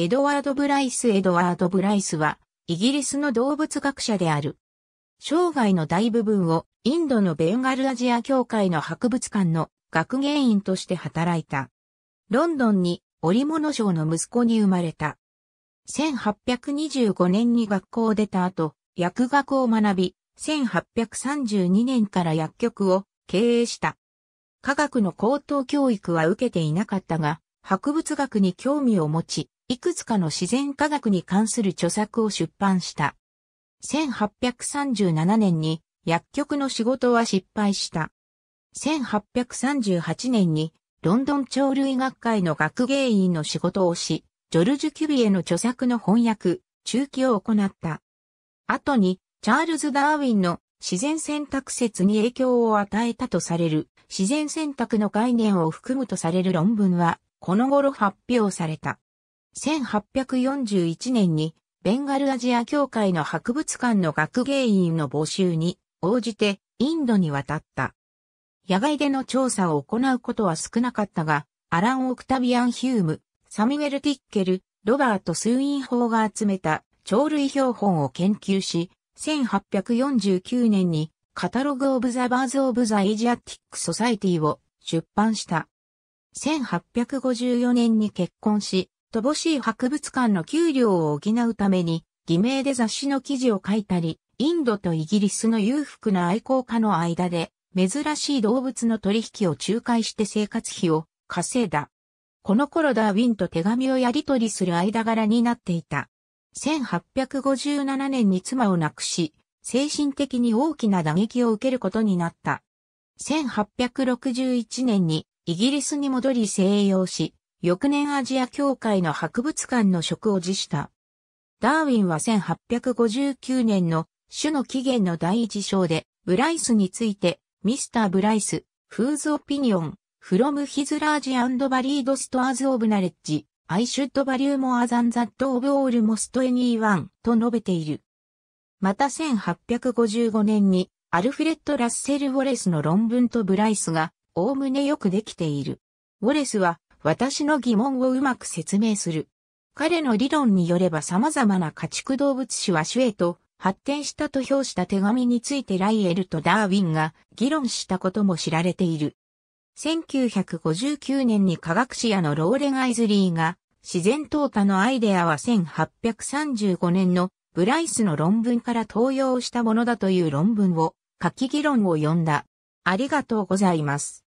エドワード・ブライス・エドワード・ブライスは、イギリスの動物学者である。生涯の大部分をインドのベンガルアジア協会の博物館の学芸員として働いた。ロンドンに織物商の息子に生まれた。1825年に学校を出た後、薬学を学び、1832年から薬局を経営した。科学の高等教育は受けていなかったが、博物学に興味を持ち、いくつかの自然科学に関する著作を出版した。1837年に薬局の仕事は失敗した。1838年にロンドン鳥類学会の学芸員の仕事をし、ジョルジュ・キュビエの著作の翻訳、中期を行った。後に、チャールズ・ダーウィンの自然選択説に影響を与えたとされる自然選択の概念を含むとされる論文は、この頃発表された。1841年にベンガルアジア協会の博物館の学芸員の募集に応じてインドに渡った。野外での調査を行うことは少なかったが、アラン・オクタビアン・ヒューム、サミュエル・ティッケル、ロバート・スウィン法が集めた鳥類標本を研究し、1849年にカタログ・オブ・ザ・バーズ・オブ・ザ・エイジアティック・ソサイティを出版した。1854年に結婚し、乏しい博物館の給料を補うために、偽名で雑誌の記事を書いたり、インドとイギリスの裕福な愛好家の間で、珍しい動物の取引を仲介して生活費を稼いだ。この頃ダーウィンと手紙をやり取りする間柄になっていた。1857年に妻を亡くし、精神的に大きな打撃を受けることになった。1861年にイギリスに戻り静養し、翌年アジア協会の博物館の職を辞した。ダーウィンは1859年の種の起源の第一章で、ブライスについて、ミスター・ブライス、フーズ・オピニオン、フロム・ヒズ・ラージ・アンド・バリード・ストアーズ・オブ・ナレッジ、アイシュッド・バリュー・モア・ザン・ザット・オブ・オール・モスト・エニー・ワン、と述べている。また1855年に、アルフレッド・ラッセル・ウォレスの論文とブライスが、おおむねよくできている。ウォレスは、私の疑問をうまく説明する。彼の理論によれば様々な家畜動物種は種へと発展したと評した手紙についてライエルとダーウィンが議論したことも知られている。1959年に科学誌家のローレン・アイズリーが自然淘汰のアイデアは1835年のブライスの論文から投用したものだという論文を書き議論を読んだ。ありがとうございます。